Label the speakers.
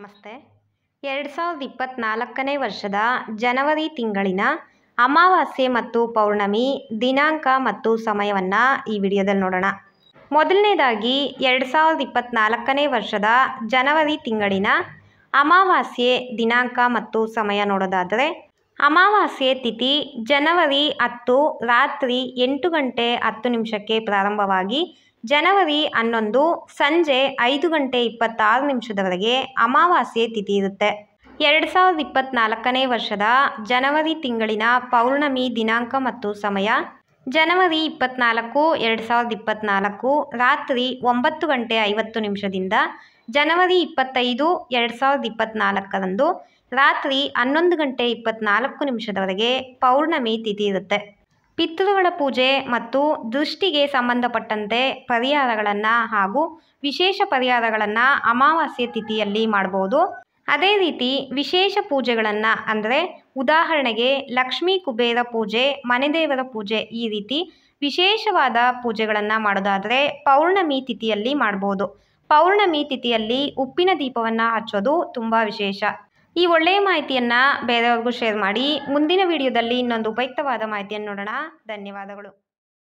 Speaker 1: ನಮಸ್ತೆ ಎರಡು ಸಾವಿರದ ಇಪ್ಪತ್ತ್ನಾಲ್ಕನೇ ವರ್ಷದ ಜನವರಿ ತಿಂಗಳಿನ ಅಮಾವಾಸ್ಯೆ ಮತ್ತು ಪೌರ್ಣಮಿ ದಿನಾಂಕ ಮತ್ತು ಸಮಯವನ್ನು ಈ ವಿಡಿಯೋದಲ್ಲಿ ನೋಡೋಣ ಮೊದಲನೇದಾಗಿ ಎರಡು ಸಾವಿರದ ಇಪ್ಪತ್ತ್ನಾಲ್ಕನೇ ವರ್ಷದ ಜನವರಿ ತಿಂಗಳಿನ ಅಮಾವಾಸ್ಯೆ ದಿನಾಂಕ ಮತ್ತು ಸಮಯ ನೋಡೋದಾದರೆ ಅಮಾವಾಸ್ಯೆ ತಿಥಿ ಜನವರಿ ಹತ್ತು ರಾತ್ರಿ ಎಂಟು ಗಂಟೆ ಹತ್ತು ನಿಮಿಷಕ್ಕೆ ಪ್ರಾರಂಭವಾಗಿ ಜನವರಿ ಹನ್ನೊಂದು ಸಂಜೆ ಐದು ಗಂಟೆ ಇಪ್ಪತ್ತಾರು ನಿಮಿಷದವರೆಗೆ ಅಮಾವಾಸ್ಯೆ ತಿಥಿ ಇರುತ್ತೆ ಎರಡು ಸಾವಿರದ ಇಪ್ಪತ್ತ್ನಾಲ್ಕನೇ ವರ್ಷದ ಜನವರಿ ತಿಂಗಳಿನ ಪೌರ್ಣಮಿ ದಿನಾಂಕ ಮತ್ತು ಸಮಯ ಜನವರಿ ಇಪ್ಪತ್ತ್ನಾಲ್ಕು ಎರಡು ಸಾವಿರದ ಇಪ್ಪತ್ತ್ನಾಲ್ಕು ರಾತ್ರಿ ಒಂಬತ್ತು ಗಂಟೆ ಐವತ್ತು ನಿಮಿಷದಿಂದ ಜನವರಿ ಇಪ್ಪತ್ತೈದು ಎರಡು ಸಾವಿರದ ಇಪ್ಪತ್ತ್ನಾಲ್ಕರಂದು ರಾತ್ರಿ ಹನ್ನೊಂದು ಗಂಟೆ ಇಪ್ಪತ್ತ್ನಾಲ್ಕು ನಿಮಿಷದವರೆಗೆ ಪೌರ್ಣಮಿ ತಿಥಿ ಇರುತ್ತೆ ಪಿತೃಗಳ ಪೂಜೆ ಮತ್ತು ದೃಷ್ಟಿಗೆ ಸಂಬಂಧಪಟ್ಟಂತೆ ಪರಿಹಾರಗಳನ್ನು ಹಾಗೂ ವಿಶೇಷ ಪರಿಹಾರಗಳನ್ನು ಅಮಾವಾಸ್ಯೆ ತಿಥಿಯಲ್ಲಿ ಮಾಡ್ಬೋದು ಅದೇ ರೀತಿ ವಿಶೇಷ ಪೂಜೆಗಳನ್ನು ಅಂದರೆ ಉದಾಹರಣೆಗೆ ಲಕ್ಷ್ಮೀ ಕುಬೇರ ಪೂಜೆ ಮನೆದೇವರ ಪೂಜೆ ಈ ರೀತಿ ವಿಶೇಷವಾದ ಪೂಜೆಗಳನ್ನು ಮಾಡೋದಾದರೆ ಪೌರ್ಣಮಿ ತಿಥಿಯಲ್ಲಿ ಮಾಡ್ಬೋದು ಪೌರ್ಣಮಿ ತಿಥಿಯಲ್ಲಿ ಉಪ್ಪಿನ ದೀಪವನ್ನು ಹಚ್ಚೋದು ತುಂಬ ವಿಶೇಷ ಈ ಒಳ್ಳೆಯ ಮಾಹಿತಿಯನ್ನು ಬೇರೆಯವ್ರಿಗೂ ಶೇರ್ ಮಾಡಿ ಮುಂದಿನ ವಿಡಿಯೋದಲ್ಲಿ ಇನ್ನೊಂದು ಉಪಯುಕ್ತವಾದ ಮಾಹಿತಿಯನ್ನು ನೋಡೋಣ ಧನ್ಯವಾದಗಳು